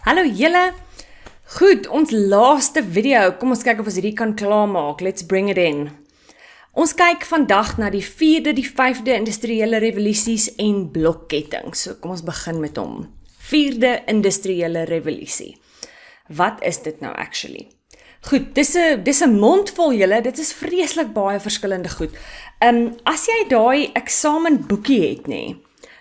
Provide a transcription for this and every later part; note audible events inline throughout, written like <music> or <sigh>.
Hallo julle. Goed, ons laaste video. Kom ons kyk of ons hierdie kan klaarmaak. Let's bring it in. Ons kyk vandag na die 4de, die 5de industriële revolusies en blokketting. So kom ons begin met hom. 4de industriële revolusie. Wat is dit nou actually? Goed, dis 'n dis 'n mondvol julle. Dit is vreeslik baie verskillende goed. Ehm um, as jy daai eksamenboekie het nê,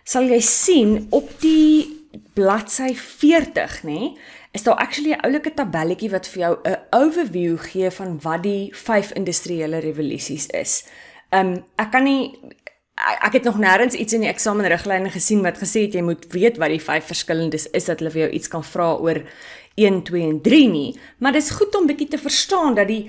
sal jy sien op die bladsy 40 nê, is daar actually 'n oulike tabelletjie wat vir jou 'n overview gee van wat die vyf industriële revolusies is. Um ek kan nie ek het nog nêrens iets in die eksamenriglyne gesien wat gesê het jy moet weet wat die vyf verskillendes is dat hulle vir jou iets kan vra oor 1, 2 en 3 nie, maar dis goed om bietjie te verstaan dat die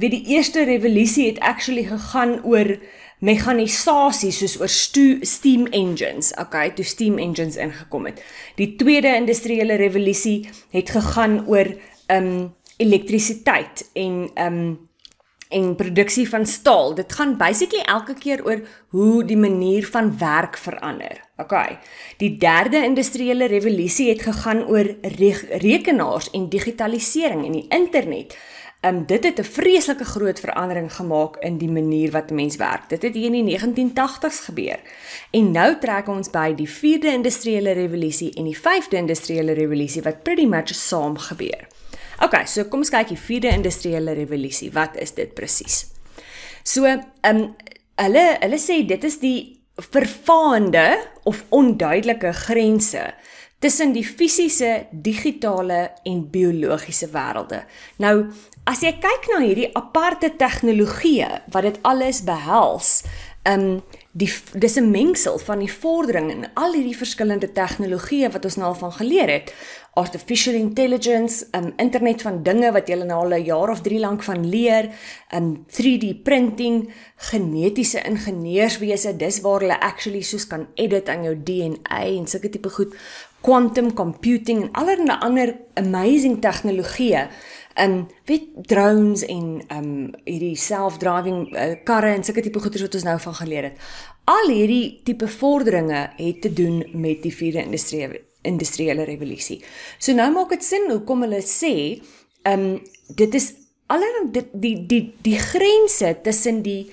wie die eerste revolusie het actually gegaan oor meganisasie soos oor steam engines, okay, toe steam engines ingekom het. Die tweede industriële revolusie het gegaan oor um elektrisiteit en um en produksie van staal. Dit gaan basically elke keer oor hoe die manier van werk verander. Okay. Die derde industriële revolusie het gegaan oor re rekenaars en digitalisering en die internet. Ehm um, dit het 'n vreeslike groot verandering gemaak in die manier wat mense werk. Dit het hier in die 1980s gebeur. En nou trek ons by die 4de industriële revolusie en die 5de industriële revolusie wat pretty much saam gebeur. OK, so kom ons kyk die 4de industriële revolusie. Wat is dit presies? So, ehm um, hulle hulle sê dit is die vervaande of onduidelike grense tussen die fisiese, digitale en biologiese wêrelde. Nou, As jy kyk na hierdie aparte tegnologiee wat dit alles behels, ehm um, die dis 'n mengsel van die vordering in al hierdie verskillende tegnologiee wat ons nou al van geleer het. Artificial intelligence, um, internet van dinge wat jy nou al 'n jaar of 3 lank van leer, um ehm, 3D printing, genetiese ingenieurswese, dis waar hulle actually soos kan edit aan jou DNA en sulke tipe goed, quantum computing en allerlei ander amazing tegnologiee um weet drones en um hierdie self-driving uh, karre en sulke tipe goeder wat ons nou van geleer het. Al hierdie tipe vorderinge het te doen met die vierde industrie industriële revolusie. So nou maak dit sin hoekom hulle sê um dit is alere dit die die die grense tussen die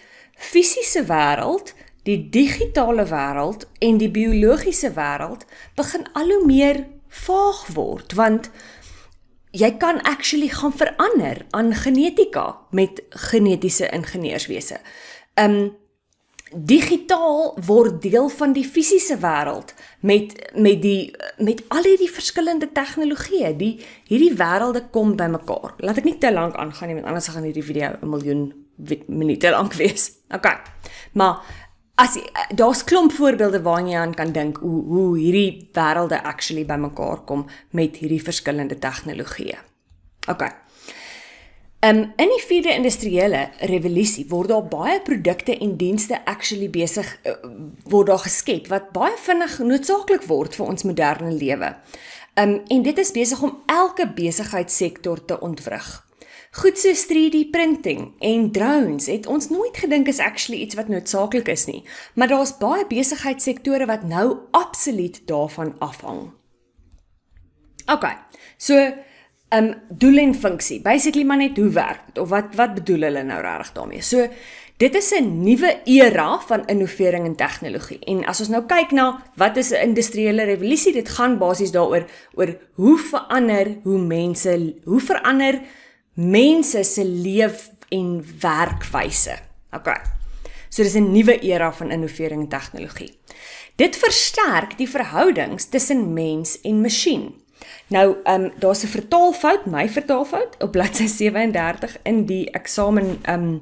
fisiese wêreld die digitale wêreld en die biologiese wêreld begin al hoe meer vaag word want jy kan actually gaan verander aan genetika met genetiese ingenieurswese. Um digitaal word deel van die fisiese wêreld met met die met al hierdie verskillende tegnologieë, die hierdie wêrelde kom bymekaar. Laat ek nie te lank aangaan nie, want anders gaan hierdie video 'n miljoen minute lank wees. <laughs> Okay. Maar as daar's klomp voorbeelde waarna jy aan kan dink hoe hoe hierdie wêrelde actually bymekaar kom met hierdie verskillende tegnologieë. OK. Um, in die 4de industriële revolusie word daar baie produkte en dienste actually besig uh, word daar geskep wat baie vinnig noodsaaklik word vir ons moderne lewe. Um en dit is besig om elke besigheidsektor te ontwrig. Goed so 3D printing en drones het ons nooit gedink is actually iets wat noodsaaklik is nie, maar daar's baie besigheidssektore wat nou absoluut daarvan afhang. OK. So, ehm um, doel en funksie, basically maar net hoe werk dit of wat wat bedoel hulle nou regtig daarmee? So, dit is 'n nuwe era van innovering en tegnologie. En as ons nou kyk na wat is 'n industriële revolusie? Dit gaan basies daaroor oor hoe verander hoe mense, hoe verander mense se leef en werkwyse. OK. So dis 'n nuwe era van innovering en tegnologie. Dit versterk die verhoudings tussen mens en masjien. Nou, ehm um, daar's 'n vertaalfout, my vertaalfout op bladsy 37 <laughs> in die eksamen ehm um,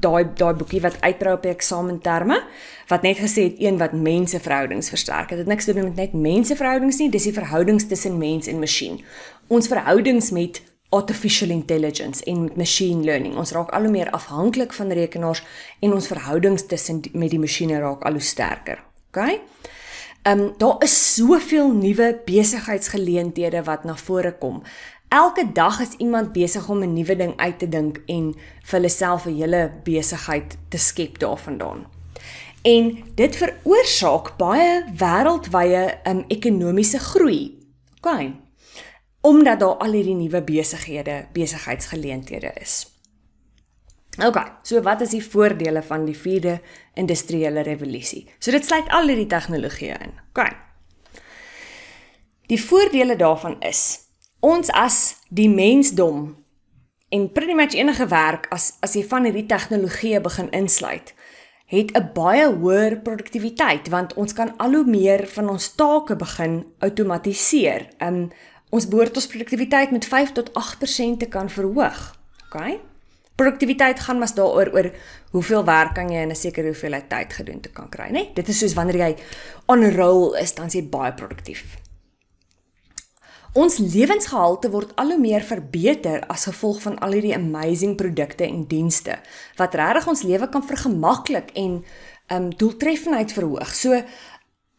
daai daai boekie wat uitrou op die eksamenterme wat net gesê het een wat mense verhoudings versterk. Dit het niks te doen met net mense verhoudings nie, dis die verhoudings tussen mens en masjien. Ons verhoudings met artificial intelligence en machine learning. Ons raak al hoe meer afhanklik van rekenaars en ons verhoudings tussen met die masjiene raak al hoe sterker. OK? Ehm um, daar is soveel nuwe besigheidsgeleenthede wat na vore kom. Elke dag is iemand besig om 'n nuwe ding uit te dink en vir hulle self 'n hele besigheid te skep daarvandaan. En dit veroorsaak baie wêreldwye um, ehm, ekonomiese groei. OK omdat daar al hierdie nuwe besighede, besigheidsgeleenthede is. OK, so wat is die voordele van die 4de industriële revolusie? So dit sluit al hierdie tegnologieë in. OK. Die voordele daarvan is ons as die mensdom en pretty much enige werk as as jy van hierdie tegnologieë begin insluit, het 'n baie hoër produktiwiteit want ons kan al hoe meer van ons take begin outomatiseer. Um Ons behoort ons produktiwiteit met 5 tot 8% te kan verhoog. OK? Produktiwiteit gaan mas daaroor oor hoeveel werk kan jy in 'n sekere hoeveelheid tyd gedoen te kan kry, né? Nee? Dit is soos wanneer jy on roll is, dan s'n jy baie produktief. Ons lewensgehalte word al hoe meer verbeter as gevolg van al hierdie amazing produkte en dienste wat regtig ons lewe kan vergemaklik en ehm um, doeltreffendheid verhoog. So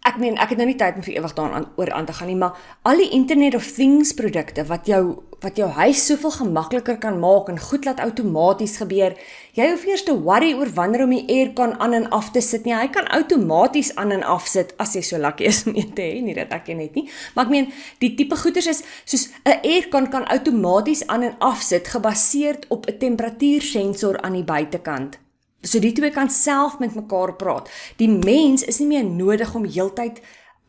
ek meen ek het nou nie tyd om vir ewig daaraan oor aan te gaan nie, maar al die internet of things produkte wat jou wat jou huis soveel gemakliker kan maak en goed laat outomaties gebeur. Jy hoef eers te worry oor wanneer om die aircon aan en af te sit nie. Hy kan outomaties aan en af sit as jy so lucky is om een te hê, nie dat ek een het nie. Maar ek meen, die tipe goeders is soos 'n aircon kan outomaties aan en af sit gebaseer op 'n temperatuursensor aan die buitekant. So die twee kan self met mekaar praat. Die mens is nie meer nodig om heeltyd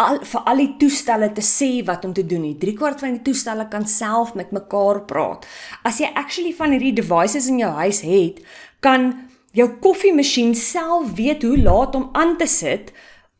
al vir al die toestelle te sê wat om te doen nie. 3/4 van die toestelle kan self met mekaar praat. As jy actually van hierdie devices in jou huis het, kan jou koffiemasjien self weet hoe laat om aan te sit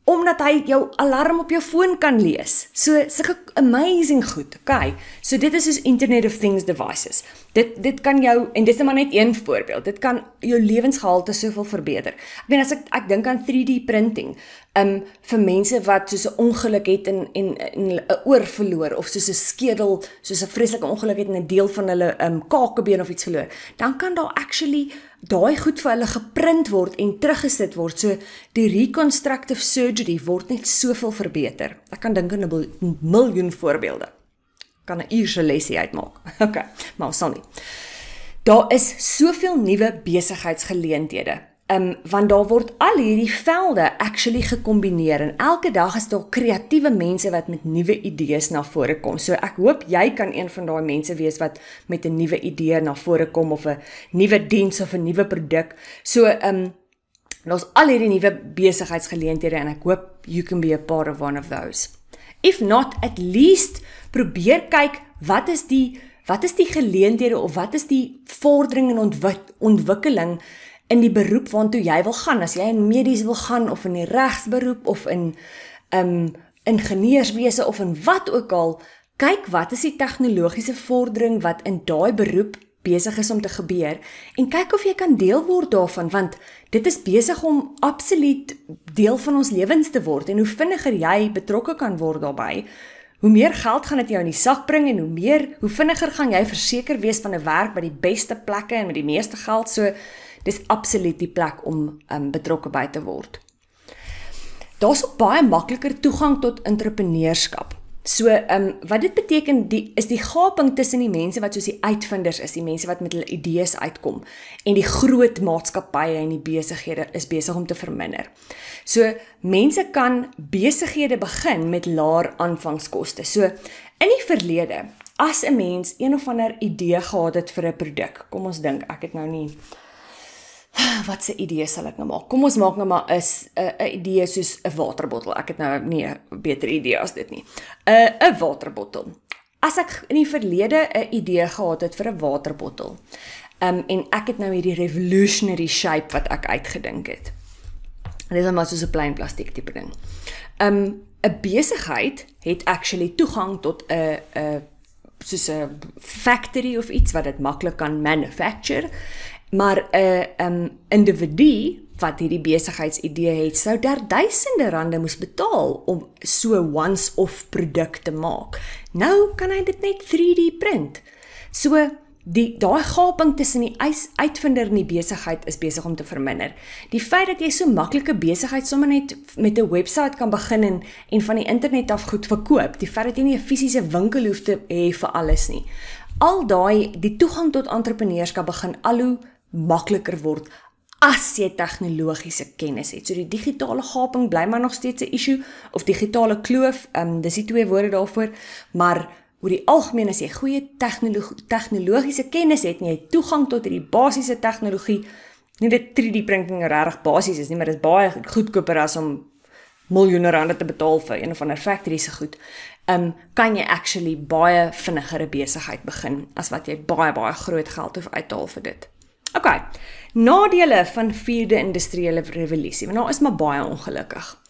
omdat hy jou alarm op jou foon kan lees. So sulke amazing goed. Okay. So dit is soos Internet of Things devices. Dit dit kan jou en dis net maar net een voorbeeld. Dit kan jou lewensgehalte soveel verbeter. Ek bedoel as ek ek dink aan 3D printing, um vir mense wat soos 'n ongeluk het en en 'n oor verloor of soos 'n skedel, soos 'n vreeslike ongeluk het en 'n deel van hulle um kakebeen of iets verloor, dan kan daar actually daai goed vir hulle geprint word en teruggesit word. So die reconstructive surgery word net soveel verbeter. Ek kan dink aan 'n miljoen voorbeelde. Kan 'n uurse lesie uitmaak. <laughs> Okay, maar ons sal nie. Daar is soveel nuwe besigheidsgeleenthede Ehm um, want daar word al hierdie velde actually gekombineer en elke dag is daar kreatiewe mense wat met nuwe idees na vore kom. So ek hoop jy kan een van daai mense wees wat met 'n nuwe idee na vore kom of 'n nuwe diens of 'n nuwe produk. So ehm um, daar's al hierdie nuwe besigheidsgeleenthede en ek hoop you can be a part of one of those. If not, at least probeer kyk wat is die wat is die geleenthede of wat is die vordering en ontwik ontwikkeling in die beroep waantoe jy wil gaan. As jy in medies wil gaan of in die regsberoep of in um ingenieurswese of in wat ook al, kyk wat is die tegnologiese vordering wat in daai beroep besig is om te gebeur en kyk of jy kan deel word daarvan want dit is besig om absoluut deel van ons lewens te word en hoe vinniger jy betrokke kan word daarbey hoe meer geld gaan dit jou in die sak bring en hoe meer hoe vinniger gaan jy verseker wees van 'n werk by die beste plekke en met die meeste geld so dis absoluut die plek om um, betrokke by te word. Daar's ook baie makliker toegang tot entrepreneurskap. So, ehm um, wat dit beteken, die is die gaping tussen die mense wat soos die uitvinders is, die mense wat met hulle idees uitkom en die groot maatskappye en die besighede is besig om te verminder. So, mense kan besighede begin met laer aanvangskoste. So, in die verlede, as 'n mens een of ander idee gehad het vir 'n produk, kom ons dink, ek het nou nie <sighs> wat se idee sal ek nou maak? Kom ons maak nou maar 'n 'n idee soos 'n waterbottel. Ek het nou nie 'n beter idee as dit nie. 'n 'n waterbottel. As ek in die verlede 'n idee gehad het vir 'n waterbottel. Um en ek het nou hierdie revolutionary shape wat ek uitgedink het. Dit is net maar soos 'n plain plastiek tipe ding. Um 'n besigheid het actually toegang tot 'n 'n soos 'n factory of iets wat dit maklik kan manufacture Maar 'n uh, um individu wat hierdie besigheidsidee het, sou daar duisende rande moes betaal om so once-off produk te maak. Nou kan hy dit net 3D print. So die daai gaping tussen die uitvinder en die besigheid is besig om te verminder. Die feit dat jy so maklike besigheid sommer net met 'n webwerf kan begin en en van die internet af goed verkoop, die feit dat jy nie 'n fisiese winkel hoef te hê vir alles nie. Al daai die toegang tot entrepreneurskap begin al hoe makliker word as jy tegnologiese kennis het. So die digitale gaping bly maar nog steeds 'n issue of digitale kloof, ehm um, dis die twee woorde daarvoor, maar oor die algemeen as jy goeie tegnologiese kennis het en jy het toegang tot hierdie basiese tegnologie, nie dit 3D printing regtig basies is nie, maar dit is baie goedkoper as om miljoene rande te betaal vir een of ander factory se goed. Ehm um, kan jy actually baie vinnigere besigheid begin as wat jy baie baie groot geld hoef uithaal vir dit. Okay. Nadele van 4de industriële revolusie. Want nou daar is maar baie ongelukkig.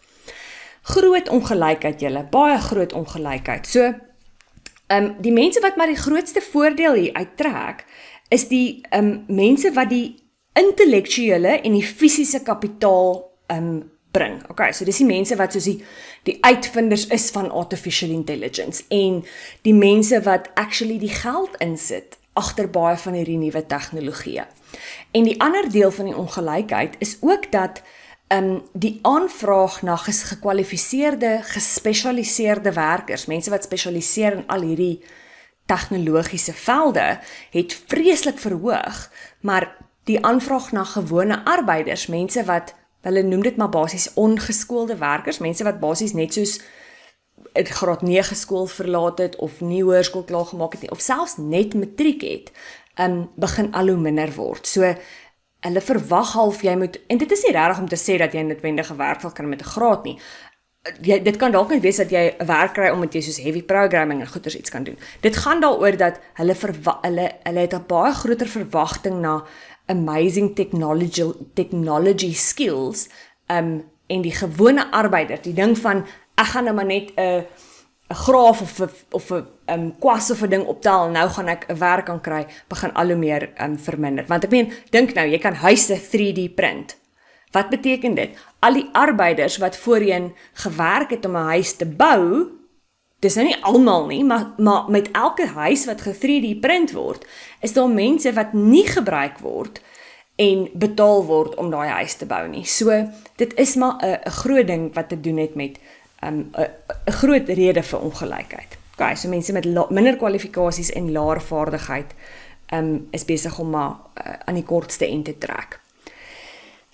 Groot ongelykheid julle, baie groot ongelykheid. So, ehm um, die mense wat maar die grootste voordeel hier uittrek is die ehm um, mense wat die intellektuele en die fisiese kapitaal ehm um, bring. Okay, so dis die mense wat soos die die uitvinders is van artificial intelligence en die mense wat actually die geld insit agter baie van hierdie nuwe tegnologiee. En die ander deel van die ongelykheid is ook dat ehm um, die aanvraag na gekwalifiseerde, gespesialiseerde werkers, mense wat spesialiseer in al hierdie tegnologiese velde, het vreeslik verhoog, maar die aanvraag na gewone arbeiders, mense wat hulle noem dit maar basies ongeskoelde werkers, mense wat basies net soos 'n graad 9 skool verlaat het of nie hoërskool klaar gemaak het nie of selfs net matriek het, um begin al hoe minder word. So hulle verwag half jy moet en dit is nie regtig om te sê dat jy noodwendige werk wil kan met 'n graad nie. Jy dit kan dalk net wees dat jy 'n werk kry omdat jy soos heavy programming en goeters iets kan doen. Dit gaan daaroor dat hulle hulle hulle het 'n baie groter verwagting na amazing technology technology skills um en die gewone arbeider, die ding van ek gaan nou maar net 'n 'n graaf of a, of 'n um, kwas of 'n ding optel nou gaan ek 'n werk kan kry begin al hoe meer um, verminder want ek meen dink nou jy kan huise 3D print wat beteken dit al die arbeiders wat voorheen gewerk het om 'n huis te bou dis nou nie almal nie maar maar met elke huis wat ge-3D print word is daar mense wat nie gebruik word en betaal word om daai huis te bou nie. So dit is maar 'n groot ding wat te doen het met um, 'n groot rede vir ongelykheid. OK, so mense met minder kwalifikasies en laer vaardigheid um, is besig om maar uh, aan die kortste end te trek.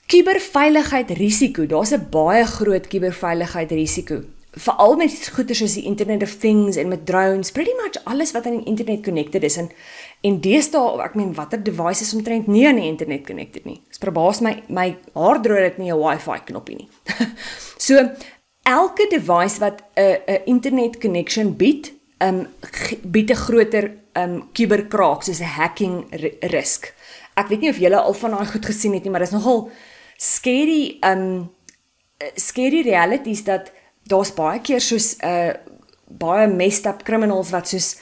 Kuberveiligheid risiko, daar's 'n baie groot kuberveiligheid risiko, veral met goeder soos die Internet of Things en met drones, pretty much alles wat aan die internet connected is en en deesdae, ek meen watter devices omtrent nie aan die internet connected nie. Dit verbaas my my haardroër het nie 'n wifi knoppie nie. <laughs> so, elke device wat 'n 'n internet connection bied, ehm um, bied 'n groter ehm um, kuberkraak soos 'n hacking risk. Ek weet nie of julle al van daai goed gesien het nie, maar dit is nogal scary ehm um, scary reality is dat daar's baie keer soos 'n uh, baie messed up criminals wat soos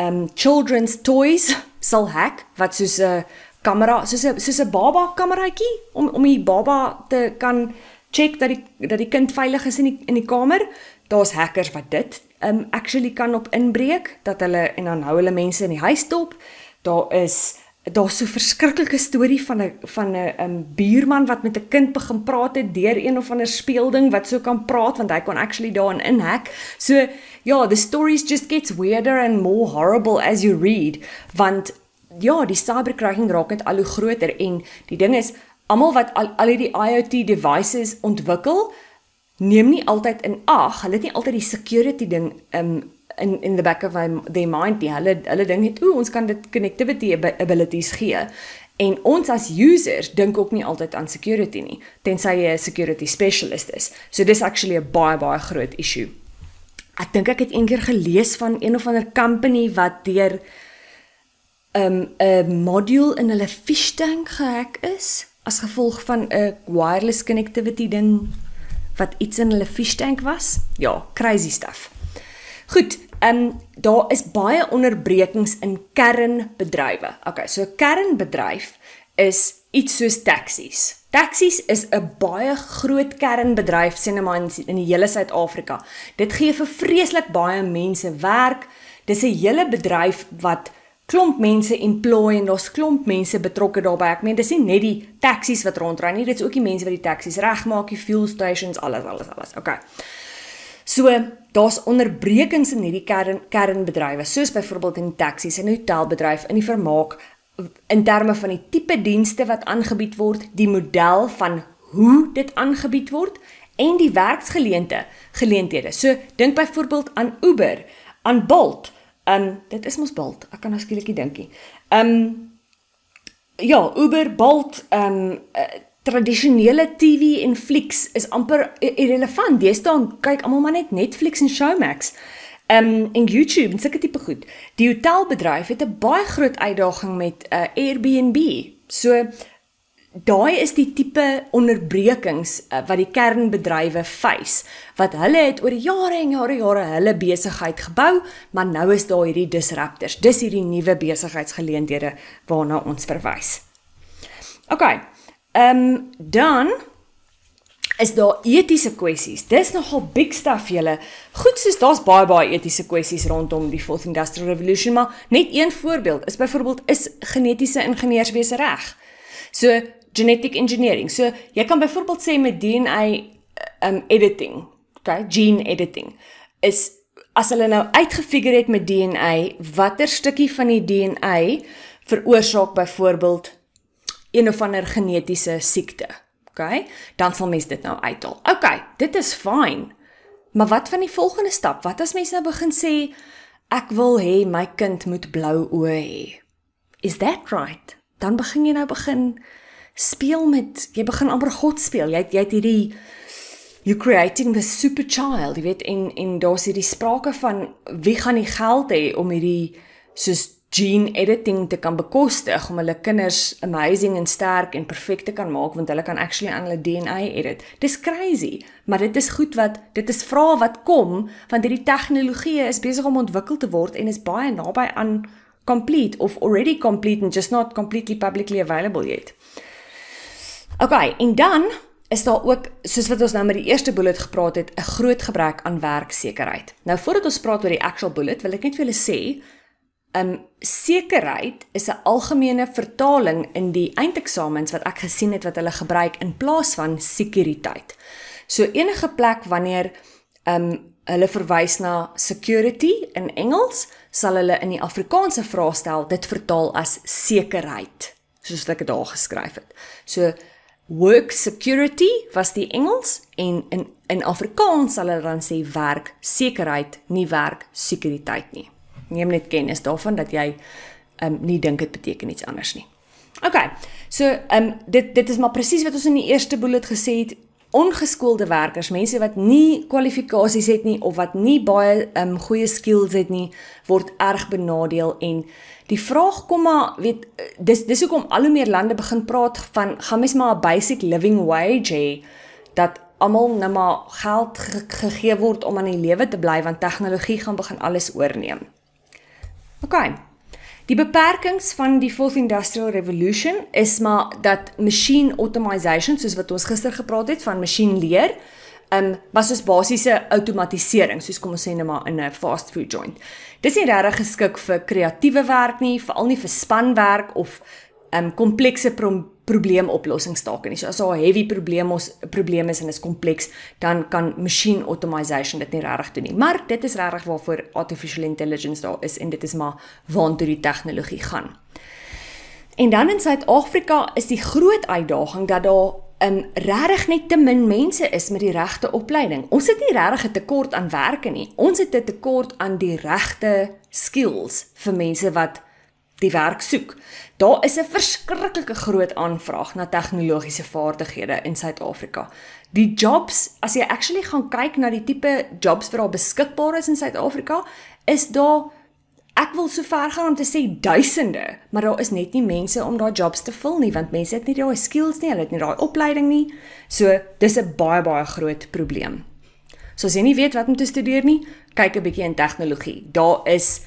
ehm um, children's toys sal hack wat soos 'n uh, kamera soos 'n soos 'n baba kameraitjie om om die baba te kan check dat die dat die kind veilig is in die in die kamer. Daar's hackers wat dit um actually kan op inbreek dat hulle en dan hou hulle mense in die huis dop. Daar is daar's so 'n verskriklike storie van 'n van 'n um ehm, buurman wat met 'n kind begin praat het deur een of ander speelding wat so kan praat want hy kon actually daarin inhack. So ja, the stories just gets weirder and more horrible as you read want ja, die cybercrime raak net al hoe groter en die ding is almal wat al, al hierdie IoT devices ontwikkel, neem nie altyd in ag, hulle het nie altyd die security ding um in in the back of their mind nie. Hulle hulle dink net, "Ooh, ons kan dit connectivity abilities gee." En ons as users dink ook nie altyd aan security nie, tensy jy 'n security specialist is. So dis actually 'n baie baie groot issue. Ek dink ek het eendag gelees van een of ander company wat deur 'n um, ehm, 'n module in hulle fish tank gehack is as gevolg van 'n wireless connectivity ding wat iets in hulle fish tank was. Ja, crazy stuff. Goed, ehm um, daar is baie onderbrekings in kernbedrywe. Okay, so kernbedryf is iets soos taksies. Taksies is 'n baie groot kernbedryf sinema nou in, in die hele Suid-Afrika. Dit gee vir vreeslik baie mense werk. Dis 'n hele bedryf wat klomp mense employ en daar's klomp mense betrokke daarbey. Ek meen dis nie net die taksies wat rondry nie, dit's ook die mense wat die taksies regmaak, die fuel stations, alles alles alles. Okay. So, daar's onderbrekings in hierdie kern kernbedrywe, soos byvoorbeeld in taksies en hotelbedryf in die vermaak in terme van die tipe dienste wat aangebied word, die model van hoe dit aangebied word en die werksgeleente geleenthede. So, dink byvoorbeeld aan Uber, aan Bolt, Ehm um, dit is mos Bolt. Ek kan nou skielik nie dink nie. Ehm ja, Uber Bolt ehm um, uh, tradisionele TV en flieks is amper irrelevant. Deesdae kyk almal maar net Netflix en Showmax. Ehm um, en YouTube en seker tipe goed. Die hotelbedryf het 'n baie groot uitdaging met uh, Airbnb. So Daai is die tipe onderbrekings eh, wat die kernbedrywe face. Wat hulle het oor jare en jare en jare hulle besigheid gebou, maar nou is daar hierdie disruptors. Dis hierdie nuwe besigheidsgeleenthede waarna ons verwys. OK. Ehm um, dan is daar etiese kwessies. Dis nogal big stuff julle. Goed, soos daar's baie baie etiese kwessies rondom die fourth industrial revolution, maar net een voorbeeld is byvoorbeeld is genetiese ingenieurswese reg? So genetic engineering. So jy kan byvoorbeeld sê met DNA um editing, okay, gene editing is as hulle nou uitgefigure het met DNA watter stukkie van die DNA veroorsaak byvoorbeeld een of ander genetiese siekte. Okay, dan sal mens dit nou uithaal. Okay, dit is fyn. Maar wat van die volgende stap? Wat as mense nou begin sê ek wil hê my kind moet blou oë hê? Is that right? Dan begin jy nou begin speel met jy begin amper God speel. Jy het, jy het hierdie you creating the super child, jy weet en en daar's hierdie sprake van wie gaan die geld hê om hierdie soos gene editing te kan bekostig om hulle kinders amazing en sterk en perfek te kan maak want hulle kan actually aan hulle DNA edit. Dis crazy, maar dit is goed wat dit is vrae wat kom want hierdie tegnologie is besig om ontwikkel te word en is baie naby aan complete of already complete and just not completely publicly available yet. OK, en dan is daar ook soos wat ons nou met die eerste bullet gepraat het, 'n groot gebrek aan werksekerheid. Nou voordat ons praat oor die actual bullet, wil ek net vir julle sê, um sekerheid is 'n algemene vertaling in die eindeksamens wat ek gesien het wat hulle gebruik in plaas van sekuriteit. So enige plek wanneer um hulle verwys na security in Engels, sal hulle in die Afrikaanse vraestel dit vertaal as sekerheid, soos wat ek dit daar geskryf het. So Work security was die Engels en in in Afrikaans sal hulle dan sê werk sekerheid, nie werk sekuriteit nie. Neem net kennis daarvan dat jy ehm um, nie dink dit beteken iets anders nie. OK. So ehm um, dit dit is maar presies wat ons in die eerste bullet gesê het ongeskoelde werkers, mense wat nie kwalifikasies het nie of wat nie baie ehm um, goeie skills het nie, word erg benadeel en Die vraag kom maar weet dis dis hoekom al hoe meer lande begin praat van gaan mens maar 'n basic living wage hê dat almal nou maar geld ge gegee word om aan die lewe te bly want tegnologie gaan begin alles oorneem. OK. Die beperkings van die fourth industrial revolution is maar dat machine automation soos wat ons gister gepraat het van masjien leer um, ehm, was soos basiese outomatisering, soos kom ons sê net nou maar in 'n fast food joint. Dis nie regtig geskik vir kreatiewe werk nie, veral nie vir spanwerk of um komplekse pro probleemoplossingstake nie. So as 'n heavy probleem ons probleem is en is kompleks, dan kan machine automation dit nie regtig doen nie. Maar dit is regtig waarvoor artificial intelligence daar is en dit is maar waartoe die tegnologie gaan. En dan in Suid-Afrika is die groot uitdaging dat daar um ehm, regtig net te min mense is met die regte opleiding. Ons het nie regtig 'n tekort aan werke nie. Ons het 'n tekort aan die regte skills vir mense wat die werk soek. Daar is 'n verskriklike groot aanvraag na tegnologiese vaardighede in Suid-Afrika. Die jobs, as jy actually gaan kyk na die tipe jobs wat daar beskikbaar is in Suid-Afrika, is daar Ek wil so ver gaan om te sê duisende, maar daar is net nie mense om daai jobs te vul nie want mense het nie daai skills nie, hulle het nie daai opleiding nie. So dis 'n baie baie groot probleem. So as jy nie weet wat om te studeer nie, kyk 'n bietjie in tegnologie. Daar is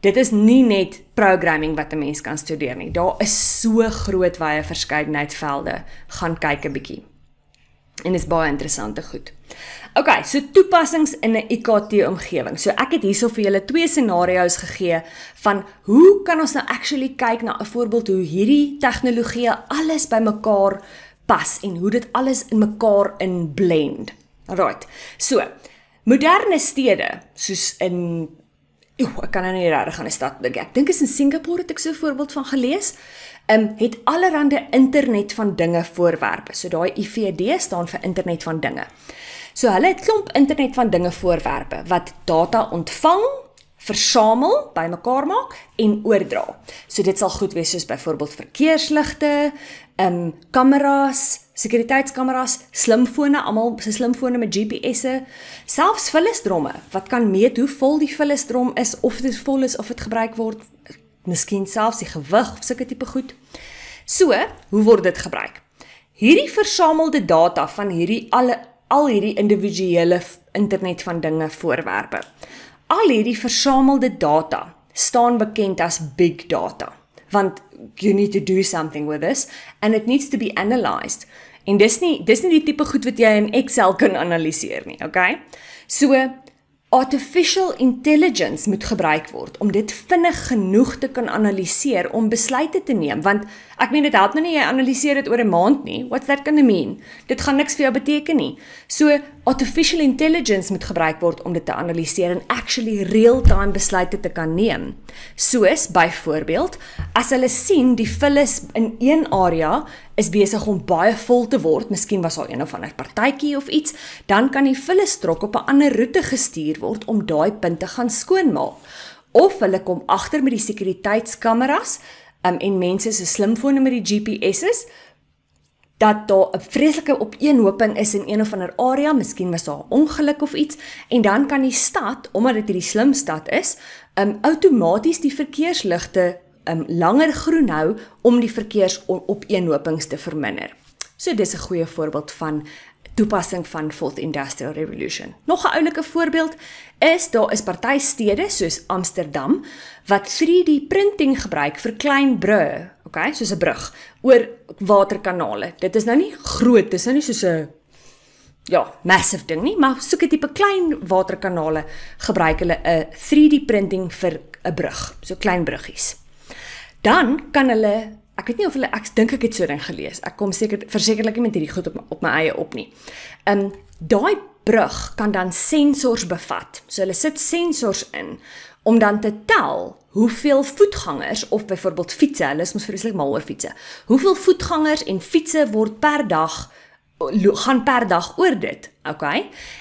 dit is nie net programming wat 'n mens kan studeer nie. Daar is so groot wye verskeidenheid velde. Gaan kyk 'n bietjie en dis baie interessante goed. OK, so toepassings in 'n IKT omgewing. So ek het hierso vir julle twee scenario's gegee van hoe kan ons nou actually kyk na 'n voorbeeld hoe hierdie tegnologie alles bymekaar pas en hoe dit alles in mekaar inblend. Right. So, moderne stede soos in Oek, ek kan nou nie regtig aan 'n stad dink. Ek dink is in Singapore het ek so 'n voorbeeld van gelees um, het allerlei internet van dinge voorwerpe. So daai IVD staan vir internet van dinge. So hulle het klomp internet van dinge voorwerpe wat data ontvang, versamel, bymekaar maak en oordra. So dit sal goed wees soos byvoorbeeld verkeersligte, ehm um, kameras, sekuriteitskameras, slimfone, almal se slimfone met GPS'e, selfs vullisdromme wat kan meet hoe vol die vullisdrom is of dit vol is of dit gebruik word miskien selfs die gewig of sulke tipe goed. So, hoe word dit gebruik? Hierdie versamelde data van hierdie alle al hierdie individuele internet van dinge voorwerpe. Al hierdie versamelde data staan bekend as big data want you need to do something with this and it needs to be analyzed. En dis nie dis nie die tipe goed wat jy in Excel kan <laughs> analiseer nie, okay? So, artificial intelligence moet gebruik word om dit vinnig genoeg te kan analiseer om besluite te neem want Ek meen dit help nou nie jy analiseer dit oor 'n maand nie. What's that going to mean? Dit gaan niks vir jou beteken nie. So artificial intelligence moet gebruik word om dit te analiseer en actually real-time besluite te kan neem. Soos byvoorbeeld, as hulle sien die vullis in een area is besig om baie vol te word, miskien was daar een of ander partytjie of iets, dan kan die vullistrok op 'n ander roete gestuur word om daai punte gaan skoonmaak. Of hulle kom agter met die sekuriteitskameras um, en mense se slimfone met die GPS's dat daar 'n vreeslike opeenhoping is in een of ander area, miskien was daar 'n ongeluk of iets en dan kan die stad, omdat dit hierdie slim stad is, um outomaties die verkeersligte um langer groen hou om die verkeersopeenhopings te verminder. So dis 'n goeie voorbeeld van toepassing van fourth industrial revolution. Nog 'n oulike voorbeeld is daar is party stede soos Amsterdam wat 3D printing gebruik vir klein brûe, okay, soos 'n brug oor waterkanale. Dit is nou nie groot, dis nou nie soos 'n ja, massive ding nie, maar soek 'n tipe klein waterkanale gebruik hulle 'n 3D printing vir 'n brug, so klein bruggies. Dan kan hulle Ek weet nie of hulle ek dink ek het so ding gelees. Ek kom seker versekerlik nie met hierdie goed op my, op my eie op nie. Ehm um, daai brug kan dan sensors bevat. So hulle sit sensors in om dan te tel hoeveel voetgangers of byvoorbeeld fietsers, hulle is mos vreeslik mal oor fietsers. Hoeveel voetgangers en fietsers word per dag gaan per dag oor dit. OK.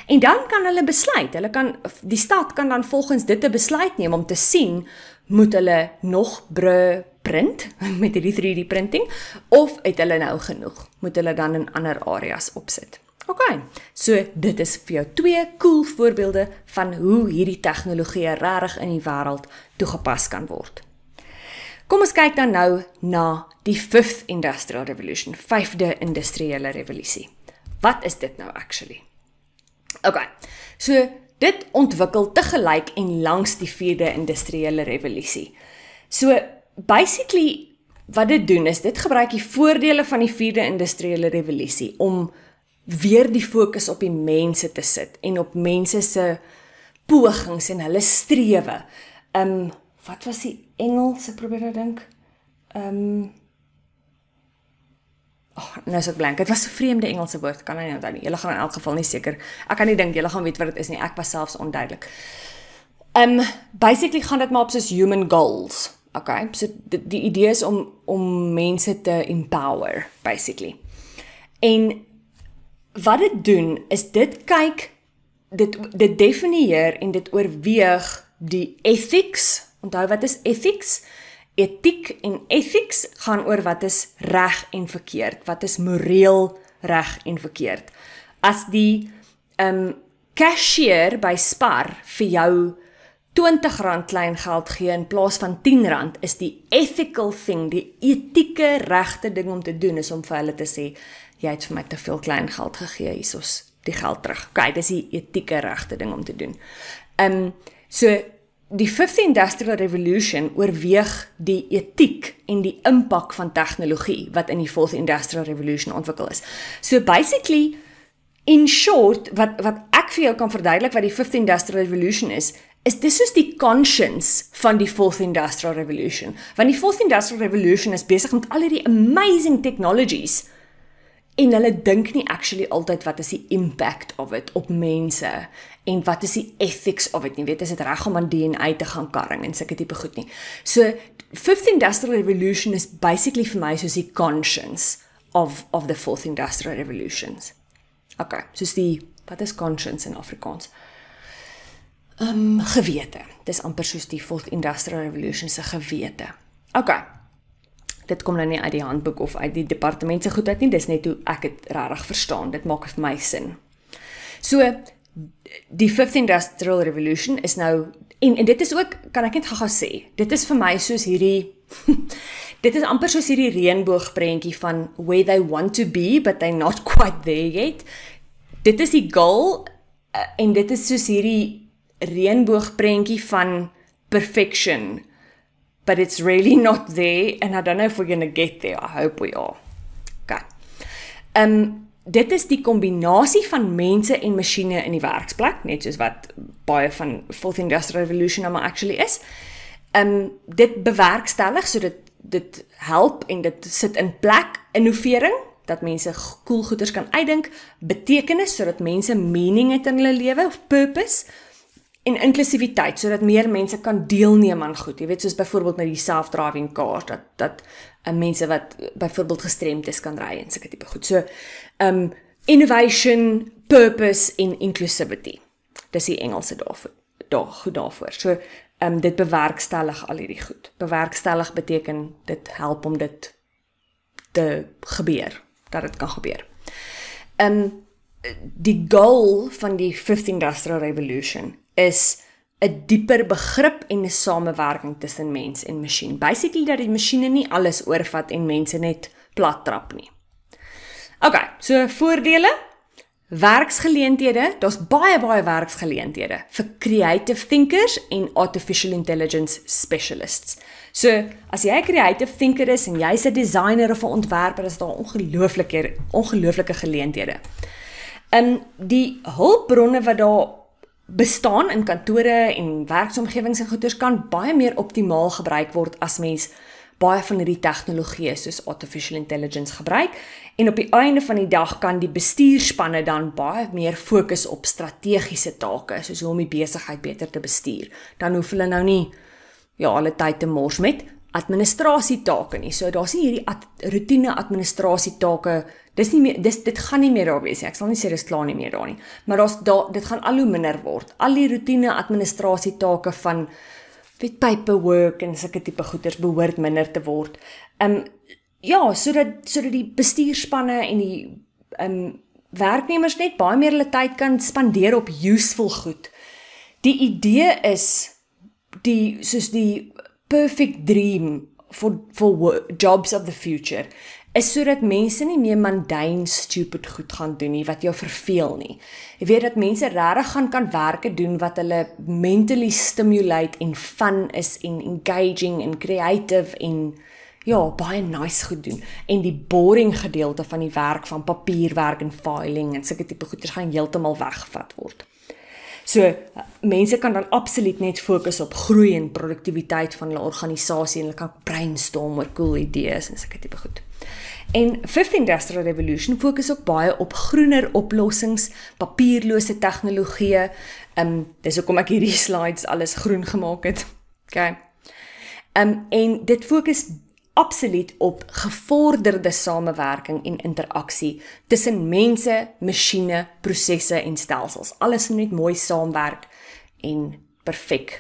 En dan kan hulle besluit, hulle kan die stad kan dan volgens dit 'n besluit neem om te sien moet hulle nog bru print <laughs> met hierdie 3D printing of het hulle nou genoeg? Moet hulle dan in ander areas opsit? Oké. Okay, so dit is vir jou twee cool voorbeelde van hoe hierdie tegnologie regtig in die wêreld toegepas kan word. Kom ons kyk dan nou na die 5th Industrial Revolution, 5de industriële revolusie. Wat is dit nou actually? Oké. Okay, so dit ontwikkel te gelyk en langs die 4de industriële revolusie. So basically wat dit doen is dit gebruik die voordele van die 4de industriële revolusie om weer die fokus op die mense te sit en op mense se pogings en hulle strewe. Um wat was die Engelse probeer nou dink? Um Oh, nou so blank. Dit was 'n vreemde Engelse woord. Kan nie onthou nie. Julle gaan in elk geval nie seker. Ek kan nie dink julle gaan weet wat dit is nie. Ek was selfs onduidelik. Um basically gaan dit maar op soos human goals. Okay. So die, die idee is om om mense te empower basically. En wat dit doen is dit kyk dit dit definieer en dit oorweeg die ethics. Onthou wat is ethics? Etiek en ethics gaan oor wat is reg en verkeerd, wat is moreel reg en verkeerd. As die ehm um, kassier by Spar vir jou R20 kleingeld gee in plaas van R10 is die ethical thing, die etieke regte ding om te doen is om vir hulle te sê jy het vir my te veel klein geld gegee, hys ons die geld terug. OK, dis die etieke regte ding om te doen. Ehm um, so die 15th industrial revolution oorweeg die etiek en die impak van tegnologie wat in die 4th industrial revolution ontwikkel is. So basically in short wat wat ek vir jou kan verduidelik wat die 15th industrial revolution is is dis is die conscience van die 4th industrial revolution. Want die 4th industrial revolution is besig met al hierdie amazing technologies en hulle dink nie actually altyd wat is die impact of it op mense en wat is die ethics of it nie weet is dit reg om aan DNA te gaan karring en sulke tipe goed nie so 15th industrial revolution is basically vir my soos die conscience of of the fourth industrial revolutions okay soos die wat is conscience in afrikaans ehm um, gewete dis amper soos die fourth industrial revolution se gewete okay dit kom nou nie uit die handboek of uit die departement se goedheid nie, dis net hoe ek dit regtig verstaan. Dit maak vir my sin. So die 15th industrial revolution is nou en en dit is ook kan ek net gaga sê. Dit is vir my soos hierdie <laughs> dit is amper soos hierdie reënboogprentjie van where they want to be but they're not quite there yet. Dit is die goal eh, en dit is soos hierdie reënboogprentjie van perfection but it's really <laughs> not there. And I don't know if we're going to get there. I hope we are. Okay. Um, dit is die kombinasie van mense en masjiene in die werksplek, net soos wat baie van Fourth Industrial Revolution nou maar actually is. Um, dit bewerkstellig, so dit, dit help en dit sit in plek innovering dat mense cool goeders kan uitdink, betekenis sodat mense meaning het in hulle lewe of purpose en inklusiwiteit sodat meer mense kan deelneem aan goed. Jy weet soos byvoorbeeld met die self-driving cars dat dat uh, mense wat byvoorbeeld gestremd is kan ry en sulke tipe goed. So um innovation, purpose en inclusivity. Dis die Engelse daarvoor. Daar goed daarvoor. So um dit bewerkstellig al hierdie goed. Bewerkstellig beteken dit help om dit te gebeur, dat dit kan gebeur. Um die doel van die 15th Industrial Revolution is 'n dieper begrip en 'n samewerking tussen mens en masjien. Basically dat die masjiene nie alles oorvat en mense net plat trap nie. OK, so voordele werksgeleenthede, daar's baie baie werksgeleenthede vir creative thinkers en artificial intelligence specialists. So, as jy 'n creative thinker is en jy's 'n designer of 'n ontwerper, is daar ongelooflike ongelooflike geleenthede. In ehm, die hulpbronne wat daar bestaan in kantore en werksomgewings en goeders kan baie meer optimaal gebruik word as mens baie van hierdie tegnologieë soos artificial intelligence gebruik en op die einde van die dag kan die bestuurspanne dan baie meer fokus op strategiese take soos hoe om die besigheid beter te bestuur dan hoef hulle nou nie ja hulle tyd te mors met administrasie take nie. So daar's nie hierdie ad, rotine administrasie take. Dis nie meer dis dit gaan nie meer daar wees nie. Ek sal nie sê dis klaar nie meer daar nie. Maar daar's da dit gaan al hoe minder word. Al die rotine administrasie take van weet paperwork en sulke tipe goeders behoort minder te word. Ehm um, ja, sodat sodat die bestuurspanne en die ehm um, werknemers net baie meer hulle tyd kan spandeer op useful goed. Die idee is die soos die perfect dream for for jobs of the future is sodat mense nie meer mundane stupid goed gaan doen nie wat jou verveel nie. Jy weet dat mense regtig gaan kan werke doen wat hulle mentally stimulate en fun is en engaging en creative en ja, baie nice goed doen en die boring gedeelte van die werk van papierwerk en filing en sulke tipe goeders gaan heeltemal weggevat word. So mense kan dan absoluut net fokus op groei en produktiwiteit van hulle organisasie en hulle kan brainstorm oor cool idees en sulke tipe goed. En 15th Industrial Revolution fokus ook baie op groener oplossings, papierlose tegnologieë. Um dis hoekom ek hierdie <laughs> slides alles groen gemaak het. OK. Um en dit fokus absoluut op gevorderde samewerking en interaksie tussen mense, masjiene, prosesse en stelsels. Alles moet net mooi saamwerk en perfek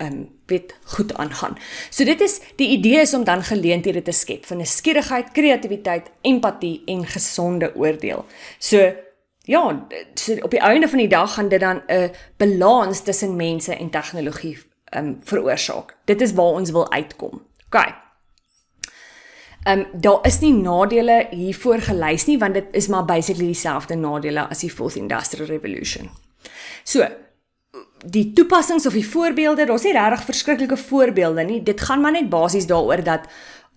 um weet goed aangaan. So dit is die idee is om dan geleenthede te skep van 'n skierigheid, kreatiwiteit, empatie en gesonde oordeel. So ja, so op die einde van die dag gaan dit dan 'n balans tussen mense en tegnologie um veroorsaak. Dit is waar ons wil uitkom. OK. Ehm um, daar is nie nadele hiervoor gelys nie want dit is maar basically dieselfde nadele as die fourth industrial revolution. So die toepassings of die voorbeelde, daar's nie regtig verskriklike voorbeelde nie. Dit gaan maar net basies daaroor dat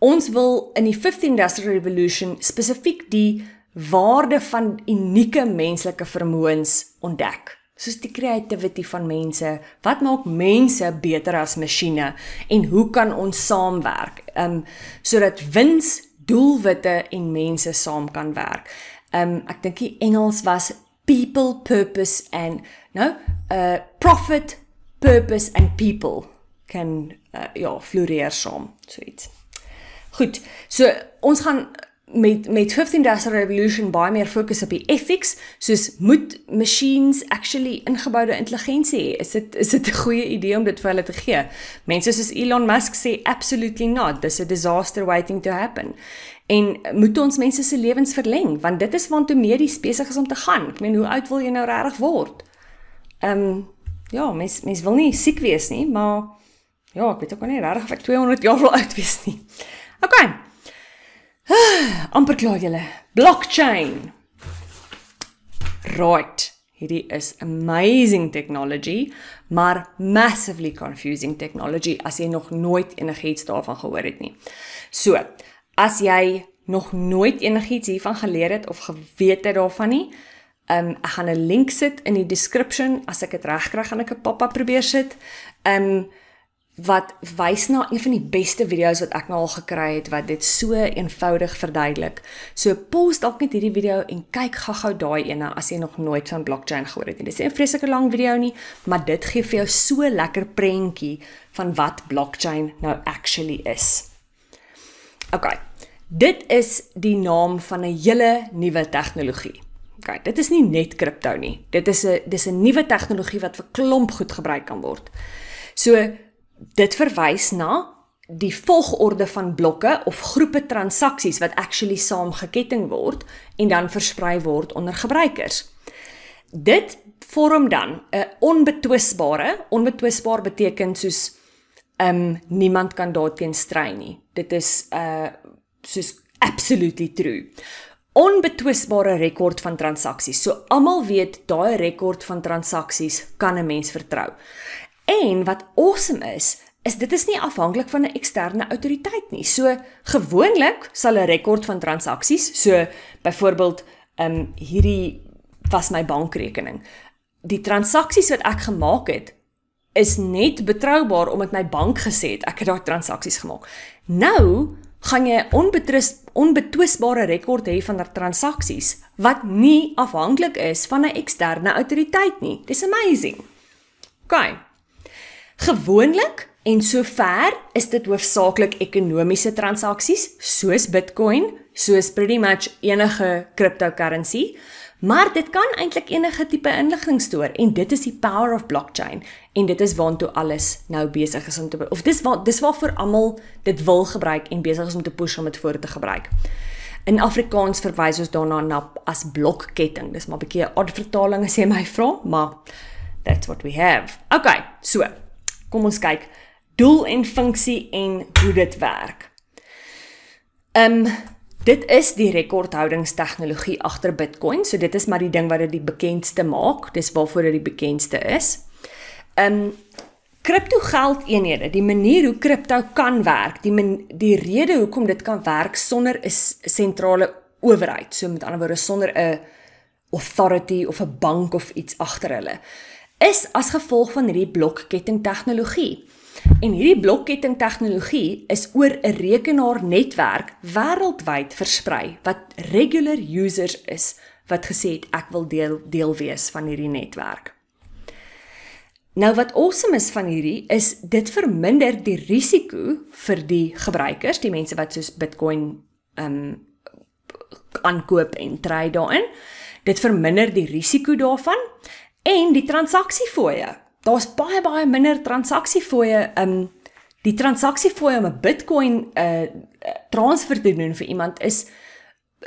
ons wil in die fifth industrial revolution spesifiek die waarde van unieke menslike vermoëns ontdek soos die creativity van mense. Wat maak mense beter as masjiene en hoe kan ons saamwerk um sodat wins, doelwitte en mense saam kan werk. Um ek dink die Engels was people, purpose and nou uh profit, purpose and people kan uh, ja floreer saam, so iets. Goed. So ons gaan met met 15th industrial revolution baie meer fokus op die ethics soos moet machines actually ingeboude intelligensie hê is dit is dit 'n goeie idee om dit vir hulle te gee mense soos Elon Musk sê absolutely not dis 'n disaster waiting to happen en moet ons mense se lewens verleng want dit is waantoe medies besig is om te gaan ek meen hoe oud wil jy nou regtig word ehm um, ja mense mense wil nie siek wees nie maar ja ek weet ook nie regtig of ek 200 jaar wil oud wees nie okay <sighs> amper klaar julle. Blockchain. Right. Hierdie is amazing technology, maar massively confusing technology as jy nog nooit enigiets daarvan gehoor het nie. So, as jy nog nooit enigiets hiervan geleer het of geweet het daarvan nie, um, ek gaan 'n link sit in die description as ek dit regkry, gaan ek 'n pop-up probeer sit. Ehm um, wat wys na een van die beste video's wat ek nou al gekry het wat dit so eenvoudig verduidelik. So pos dalk net hierdie video en kyk gou-gou daai ene as jy nog nooit van blockchain gehoor het nie. Dis nie 'n vreeslike lang video nie, maar dit gee vir jou so lekker prentjie van wat blockchain nou actually is. OK. Dit is die naam van 'n hele nuwe tegnologie. OK, dit is nie net kripto nie. Dit is 'n dis 'n nuwe tegnologie wat vir klomp goed gebruik kan word. So dit verwys na die volgorde van blokke of groepe transaksies wat actually saam geketting word en dan versprei word onder gebruikers. Dit vorm dan 'n onbetwisbare, onbetwisbaar beteken soos ehm um, niemand kan daarteen strei nie. Dit is 'n uh, eh, soos absolutely true. Onbetwisbare rekord van transaksies. So almal weet daai rekord van transaksies kan 'n mens vertrou. En wat awesome is, is dit is nie afhanklik van 'n eksterne autoriteit nie. So gewoonlik sal 'n rekord van transaksies, so byvoorbeeld, ehm um, hierdie was my bankrekening. Die transaksies wat ek gemaak het, is net betroubaar omdat my bank gesê het ek het daai transaksies gemaak. Nou gaan jy 'n onbetwis onbetwisbare rekord hê van daardie transaksies wat nie afhanklik is van 'n eksterne autoriteit nie. Dis amazing. Gaan. Okay. Gewoonlik en sover is dit hoofsaaklik ekonomiese transaksies soos Bitcoin, soos pretty much enige cryptocurrency, maar dit kan eintlik enige tipe inligting stoor en dit is die power of blockchain en dit is waantoe alles nou besig is om te of dis waar dis waar vir almal dit wil gebruik en besig is om te push om dit voor te gebruik. In Afrikaans verwys ons daarna na as blokketting. Dis maar 'n bietjie 'n odd vertaling as jy my vra, maar that's what we have. Okay, so kom ons kyk doel en funksie en hoe dit werk. Ehm um, dit is die rekordhoudingstegnologie agter Bitcoin, so dit is maar die ding wat dit die bekendste maak, dis waarvoor dit die bekendste is. Ehm um, Kripto geld eenhede, die manier hoe kripto kan werk, die man, die rede hoekom dit kan werk sonder 'n sentrale owerheid, so met ander woorde sonder 'n authority of 'n bank of iets agter hulle is as gevolg van hierdie blokketting tegnologie. En hierdie blokketting tegnologie is oor 'n rekenaarnetwerk wêreldwyd versprei wat regular users is wat gesê het ek wil deel deel wees van hierdie netwerk. Nou wat awesome is van hierdie is dit verminder die risiko vir die gebruikers, die mense wat soos Bitcoin ehm um, aankoop en trade daarin. Dit verminder die risiko daarvan en die transaksiefooie. Daar's baie baie minder transaksiefooie um die transaksiefooie om 'n Bitcoin 'n uh, eh, transfer te doen vir iemand is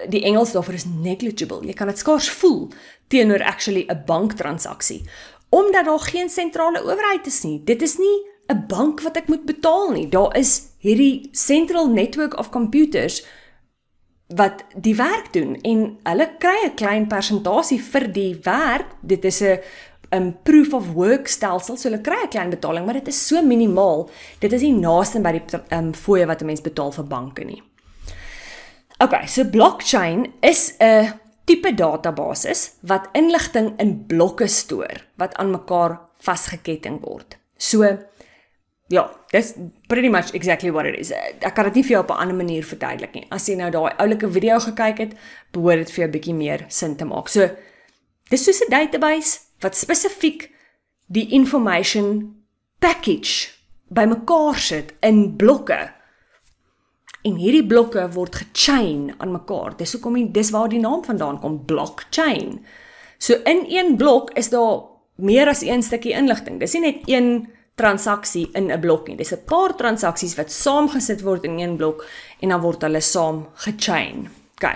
die Engels daarvoor is negligible. Jy kan dit skaars voel teenoor actually 'n banktransaksie omdat daar geen sentrale owerheid is nie. Dit is nie 'n bank wat ek moet betaal nie. Daar is hierdie central network of computers wat die werk doen en hulle kry 'n klein persentasie vir die werk. Dit is 'n 'n proof of work stelsel, so hulle kry 'n klein betaling, maar dit is so minimaal. Dit is nie naaste by die um fooie wat 'n mens betaal vir banke nie. Okay, so blockchain is 'n tipe database wat inligting in blokke stoor wat aan mekaar vasgeketting word. So ja, dis pretty much exactly what it is. Ek kan dit nie vir jou op 'n ander manier verduidelik nie. As jy nou daai oulike video gekyk het, behoort dit vir jou 'n bietjie meer sin te maak. So, dis soos 'n database wat spesifiek die information package bymekaar sit in blokke. En hierdie blokke word gechain aan mekaar. Dis hoekom jy dis waar die naam vandaan kom, blockchain. So in een blok is daar meer as een stukkie inligting. Dis nie net een transaksie in 'n blok nie. Dis 'n paar transaksies wat saamgesit word in een blok en dan word hulle saam gechain. OK.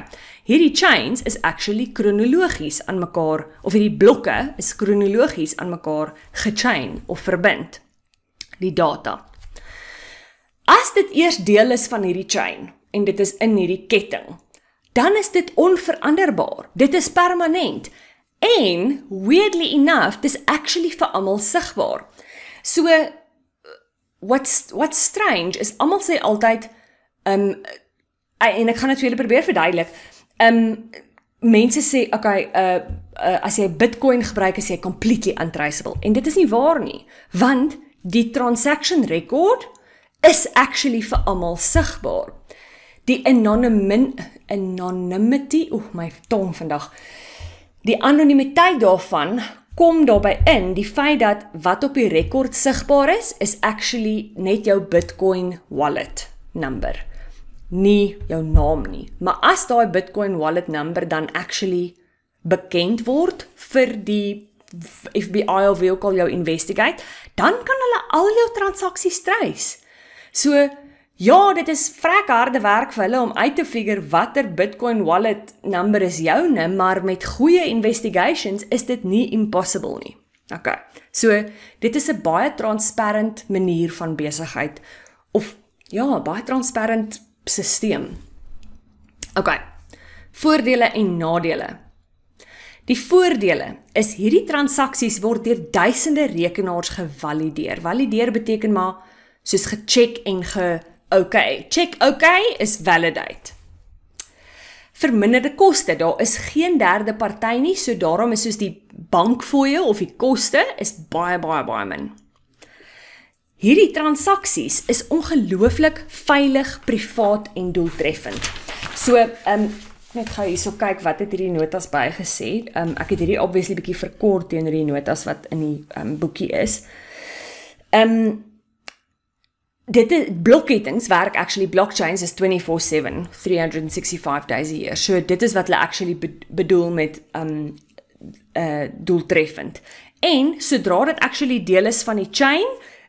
Hierdie chains is actually kronologies aan mekaar of hierdie blokke is kronologies aan mekaar gechain of verbind. Die data. As dit eers deel is van hierdie chain en dit is in hierdie ketting, dan is dit onveranderbaar. Dit is permanent. En weirdly enough, dis actually vir almal sigbaar. So uh, what's what's strange is almal sê altyd um I, en ek gaan dit vir julle probeer verduidelik. Um mense sê okay, uh, uh as jy Bitcoin gebruik, is jy completely untraceable. En dit is nie waar nie, want die transaction record is actually vir almal sigbaar. Die anonymin anonymity, oek my tong vandag. Die anonimiteit daarvan kom daarby in die feit dat wat op die rekord sigbaar is is actually net jou Bitcoin wallet number nie jou naam nie maar as daai Bitcoin wallet number dan actually bekend word vir die FBI of wie ook al jou investigate dan kan hulle al jou transaksies trace so Ja, dit is vrek harde werk vir hulle om uit te figure watter Bitcoin wallet nommer is joune, maar met goeie investigations is dit nie impossible nie. OK. So, dit is 'n baie transparant manier van besigheid of ja, baie transparant stelsel. OK. Voordele en nadele. Die voordele is hierdie transaksies word deur duisende rekenaars gevalideer. Valideer beteken maar soos gecheck en ge okay. Check okay is validate. Verminderde koste. Daar is geen derde party nie, so daarom is soos die bankfooie of die koste is baie baie baie min. Hierdie transaksies is ongelooflik veilig, privaat en doeltreffend. So, ehm um, net gou hierso kyk wat het hierdie notas bygesê. Ehm um, ek het hierdie obviously bietjie verkort teenoor die notas wat in die ehm um, boekie is. Ehm um, dit is blokkettings werk actually blockchains is 24/7 365 days a year. So dit is wat hulle actually bedoel met um uh doeltreffend. En sodra dit actually deel is van die chain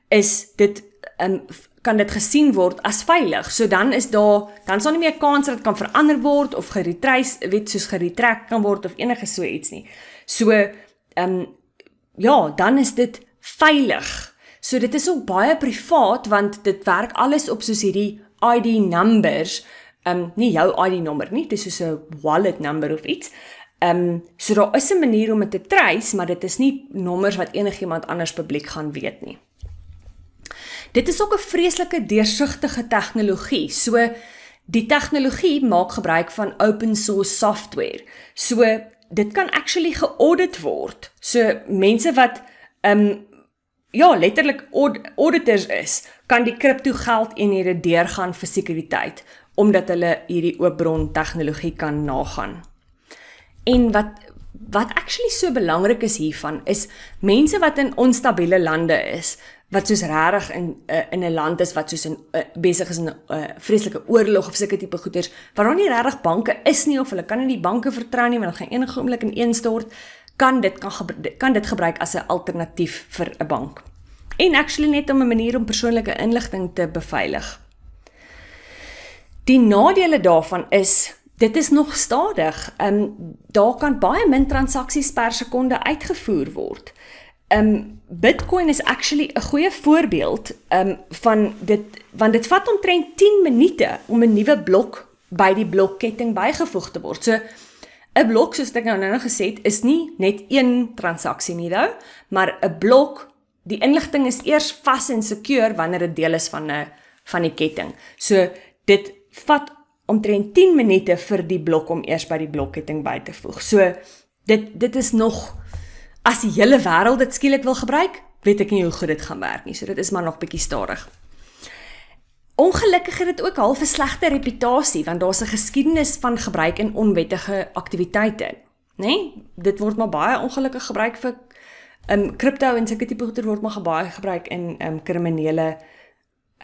is dit um kan dit gesien word as veilig. So dan is daar dan is daar nie meer kans dat dit kan verander word of geretrace weet soos geretrack kan word of enige so iets nie. So um ja, dan is dit veilig. So dit is ook baie privaat want dit werk alles op soos hierdie ID numbers, ehm um, nie jou ID nommer nie, dis soos 'n wallet number of iets. Ehm um, so daar is 'n manier om dit te trace, maar dit is nie nommers wat enigiemand anders publiek gaan weet nie. Dit is ook 'n vreeslike deursigtige tegnologie. So die tegnologie maak gebruik van open source software. So dit kan actually geaudit word. So mense wat ehm um, ja, letterlik aud auditors is, kan die kripto geld eenhede deurgaan vir sekuriteit omdat hulle hierdie oop bron tegnologie kan nagaan. En wat wat actually so belangrik is hiervan is mense wat in onstabiele lande is wat soos regtig in eh, in 'n land is wat soos in eh, besig is in 'n eh, vreeslike oorlog of sulke tipe goeder waar daar nie regtig banke is nie of hulle kan nie die banke vertrou nie want hulle gaan enige oomblik ineenstort. In kan dit kan kan dit gebruik as 'n alternatief vir 'n bank. En actually net om 'n manier om persoonlike inligting te beveilig. Die nadele daarvan is dit is nog stadig. Ehm um, daar kan baie min transaksies per sekonde uitgevoer word. Ehm um, Bitcoin is actually 'n goeie voorbeeld ehm um, van dit want dit vat omtrent 10 minute om 'n nuwe blok by die blokketting bygevoeg te word. So 'n Blok soos ek nou nou gesê het, is nie net een transaksie nie nou, maar 'n blok, die inligting is eers vas en sekuur wanneer dit deel is van 'n van die ketting. So dit vat omtrent 10 minute vir die blok om eers by die blokketting by te voeg. So dit dit is nog as die hele wêreld dit skielik wil gebruik, weet ek nie hoe goed dit gaan werk nie. So dit is maar nog bietjie stadiger. Ongelukkig het dit ook half 'n slegte reputasie want daar's 'n geskiedenis van gebruik in onwettige aktiwiteite, nê? Nee? Dit word maar baie ongelukkig gebruik vir um ehm, kripto en sulke tipe goeder word maar baie gebruik in um kriminele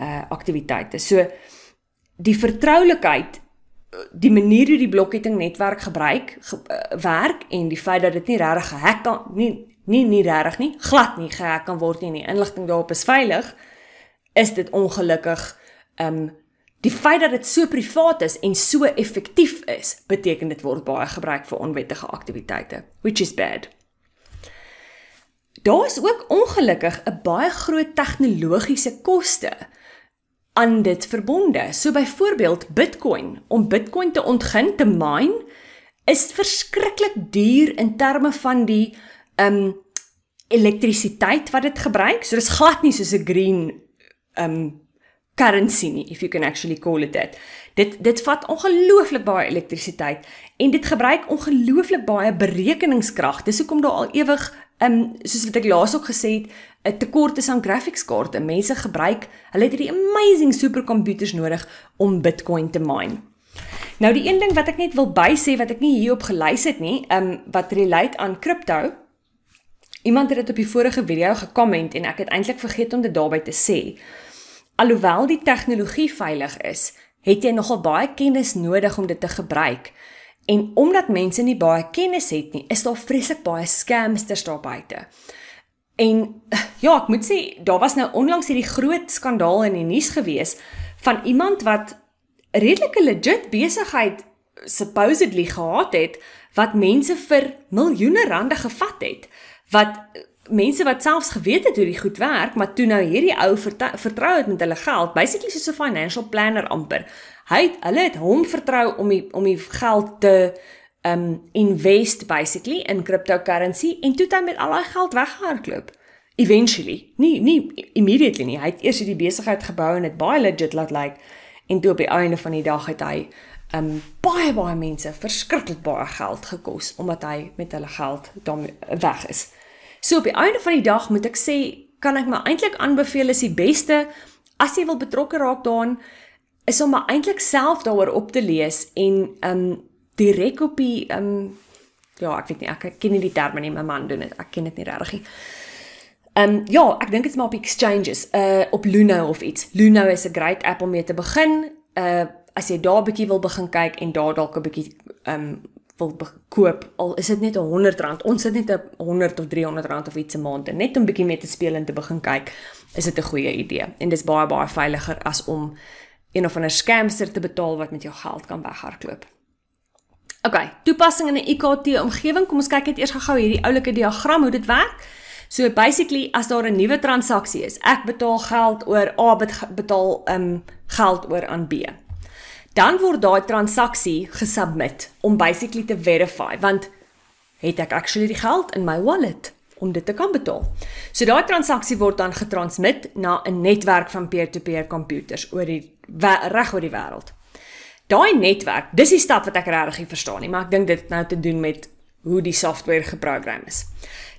uh aktiwiteite. So die vertroulikheid die manier hoe die blokketting netwerk gebruik ge eh, werk en die feit dat dit nie regtig gehack kan nie nie nie regtig nie glad nie gehack kan word nie en die inligting daarop is veilig is dit ongelukkig ehm um, die feit dat dit so privaat is en so effektief is, beteken dit word baie gebruik vir onwettige aktiwiteite, which is bad. Daar is ook ongelukkig 'n baie groot tegnologiese koste aan dit verbonde. So byvoorbeeld Bitcoin, om Bitcoin te ontgin te mine is verskriklik duur in terme van die um elektrisiteit wat dit gebruik. So dis glad nie soos 'n green um currency nie if you can actually call it that. Dit dit vat ongelooflik baie elektrisiteit en dit gebruik ongelooflik baie berekeningskrag. Dis hoekom daar al ewig ehm um, soos wat ek laas ook gesê het, 'n eh, tekort is aan graphics kaarte. Mense gebruik, hulle het hierdie amazing superkomputers nodig om Bitcoin te mine. Nou die een ding wat ek net wil bysê wat ek nie hierop gelys het nie, ehm um, wat relate aan crypto. Iemand het dit op die vorige video gekomment en ek het eintlik vergeet om dit daarby te sê. Alhoewel die tegnologie veilig is, het jy nogal baie kennis nodig om dit te gebruik. En omdat mense nie baie kennis het nie, is daar vreeslik baie scammers daar buite. En eh, ja, ek moet sê, daar was nou onlangs hierdie groot skandaal in die nuus gewees van iemand wat redelike legit besigheid supposedly gehad het wat mense vir miljoene rande gevat het wat mense wat selfs geweet het hoe dit goed werk, maar toe nou hierdie ou vertrou het met hulle geld, basically soos 'n financial planner amper. Hy het hulle het hom vertrou om die, om die geld te um invest basically in cryptocurrency en toe het hy met al daai geld weggehardloop eventually nie nie immediately nie hy het eers hierdie besigheid gebou en dit baie legit laat lyk like. en toe op die einde van die dag het hy um baie baie mense verskriklik baie geld gekos omdat hy met hulle geld dan weg is So op die einde van die dag moet ek sê, kan ek my eintlik aanbeveel is die beste as jy wil betrokke raak daaraan is om eintlik self daaroor op te lees en um ehm, direk op die um ja, ek weet nie ek ken nie die terme nie, my man doen dit. Ek ken dit nie regtig nie. Um ja, ek dink dit is maar op exchanges, uh op Luno of iets. Luno is 'n great app om mee te begin. Uh as jy daar 'n bietjie wil begin kyk en daar dalk 'n bietjie um wil koop al is dit net 'n 100 rand. Ons sit net 'n 100 of 300 rand of iets 'n maand en net om bietjie mee te speel en te begin kyk, is dit 'n goeie idee. En dis baie baie veiliger as om een of ander scamster te betaal wat met jou geld kan weghardloop. OK, toepassing in 'n IKT omgewing. Kom ons kyk net eers gou hierdie oulike diagram hoe dit werk. So basically as daar 'n nuwe transaksie is, ek betaal geld oor A betaal ehm um, geld oor aan B dan word daai transaksie gesubmit om basically te verify want het ek actually die geld in my wallet om dit te kan betaal. So daai transaksie word dan getransmit na 'n netwerk van peer-to-peer -peer computers oor die reg oor die wêreld. Daai netwerk, dis die stap wat ek regtig nie verstaan nie, maar ek dink dit het nou te doen met hoe die software geprogram is.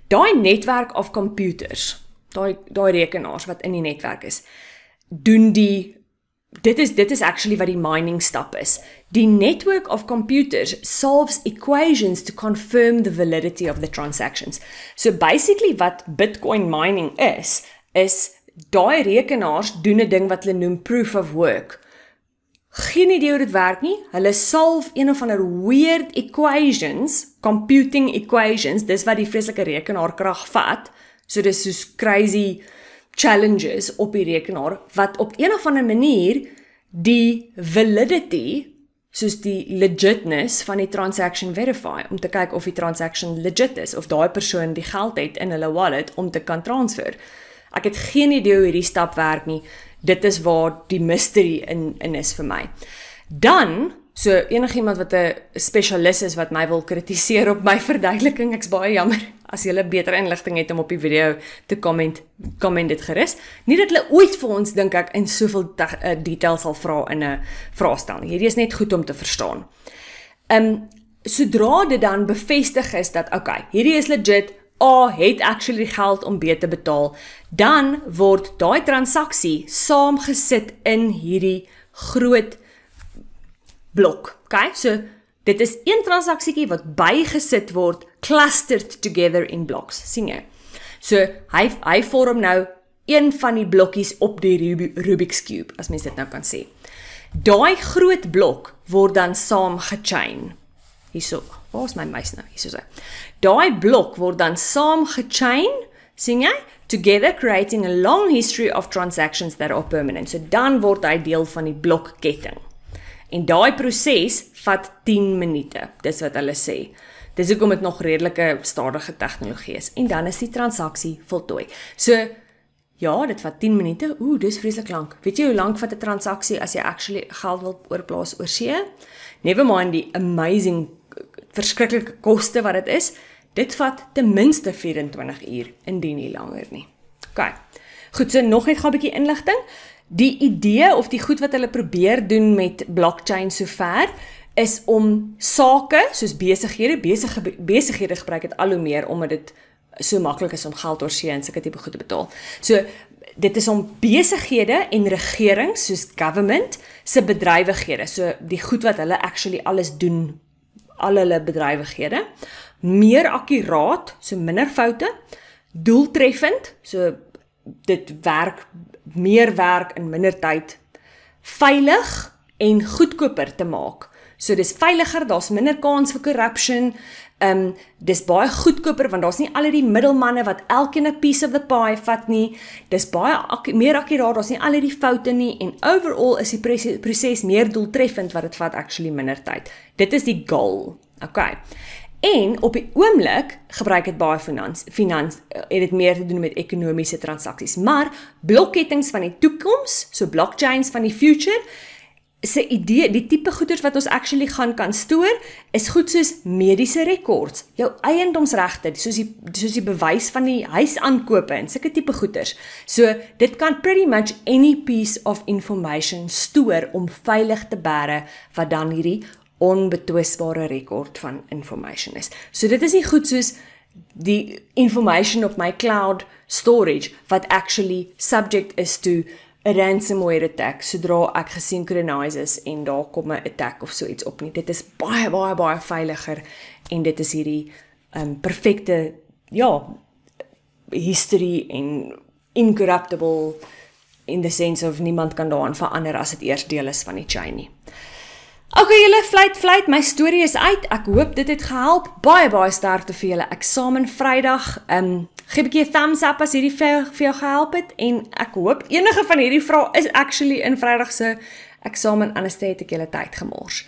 Daai netwerk of computers, daai daai rekenaars wat in die netwerk is, doen die dit is dit is actually wat die mining stap is. Die network of computers solves equations to confirm the validity of the transactions. So basically wat Bitcoin mining is, is daai rekenaars doen 'n ding wat hulle noem proof of work. Geen idee hoe dit werk nie. Hulle solve een of ander weird equations, computing equations. Dis wat die vreeslike rekenaarkrag vat. So dis soos crazy challenges op die rekenaar wat op een of ander manier die validity soos die legitness van die transaction verify om te kyk of die transaction legit is of daai persoon die geld het in hulle wallet om te kan transfer. Ek het geen idee hoe hierdie stap werk nie. Dit is waar die mystery in in is vir my. Dan So enigiemand wat 'n spesialis is wat my wil kritiseer op my <laughs> verduideliking, ek's baie jammer. As jy 'n beter inligting het om op die video te comment, comment dit gerus. Nie dat hulle ooit vir ons dink ek in soveel eh, detail sal vra in 'n vraestel nie. Hierdie is net goed om te verstaan. Ehm um, sodra dit dan bevestig is dat oké, okay, hierdie is legit, A het actually geld om B te betaal, dan word daai transaksie saamgesit in hierdie groot blok. OK? So dit is een transaksietjie wat bygesit word clustered together in blocks. sien jy? So hy hy vorm nou een van die blokkies op die Rub Rubik's Cube as mens dit nou kan sê. Daai groot blok word dan saam gechain. Hierso, waar is my muis nou? Hierso sê. Daai blok word dan saam gechain, sien jy? Together creating a long history of transactions that are permanent. So dan word hy deel van die blokketting. En daai proses vat 10 minute, dis wat hulle sê. Dis hoekom dit nog redelike stadige tegnologie is. En dan is die transaksie voltooi. So ja, dit vat 10 minute. Ooh, dis vreeslik lank. Weet jy hoe lank vat 'n transaksie as jy actually geld wil oorplaas oor see? Never mind die amazing verskriklike koste wat dit is. Dit vat ten minste 24 uur indien nie langer nie. OK. Goed, so nog net gou 'n bietjie inligting. Die idee of die goed wat hulle probeer doen met blockchain sover is om sake soos besighede besige besighede gebruik dit al hoe meer omdat dit so maklik is om geld oor see en sulke tipe goed te betaal. So dit is om besighede en regerings soos government se bedrywighede. So die goed wat hulle actually alles doen al hulle bedrywighede meer akkuraat, so minder foute, doeltreffend, so dit werk meer werk in minder tyd veilig en goedkoper te maak. So dis veiliger, daar's minder kans vir korrupsie. Ehm um, dis baie goedkoper want daar's nie al die middelmanne wat elkeen 'n piece of the pie vat nie. Dis baie ak meer akkuraat, daar's nie al die foute nie en overall is die proses meer doeltreffend wat dit vat actually minder tyd. Dit is die goal. Okay. En op die oomblik gebruik dit baie finans finans eh, het dit meer te doen met ekonomiese transaksies, maar blokkettings van die toekoms, so blockchains van die future, se idee, die tipe goeder wat ons actually gaan kan stoor, is goed soos mediese rekords, jou eiendomsregte, soos die soos die bewys van die huisaankope en sulke tipe goeder. So dit kan pretty much any piece of information stoor om veilig te bære wat dan hierdie onbetwisbare rekord van information is. So dit is nie goed soos die information op my cloud storage wat actually subject is to a ransomware attack sodra ek gesynchronise is en daar kom 'n attack of so iets op nie. Dit is baie baie baie veiliger en dit is hierdie um perfekte ja history en incorruptible in the sense of niemand kan daaraan verander as dit eers deel is van die chain nie. OK julle, fluit fluit, my storie is uit. Ek hoop dit het gehelp. Baie baie sterkte vir julle. Eksamen Vrydag. Ehm um, gee 'n bietjie thumbs up as hierdie vir jou gehelp het en ek hoop enige van hierdie vrae is actually in Vrydag se eksamen anders het ek julle tyd gemors.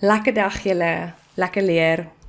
Lekker dag julle. Lekker leer.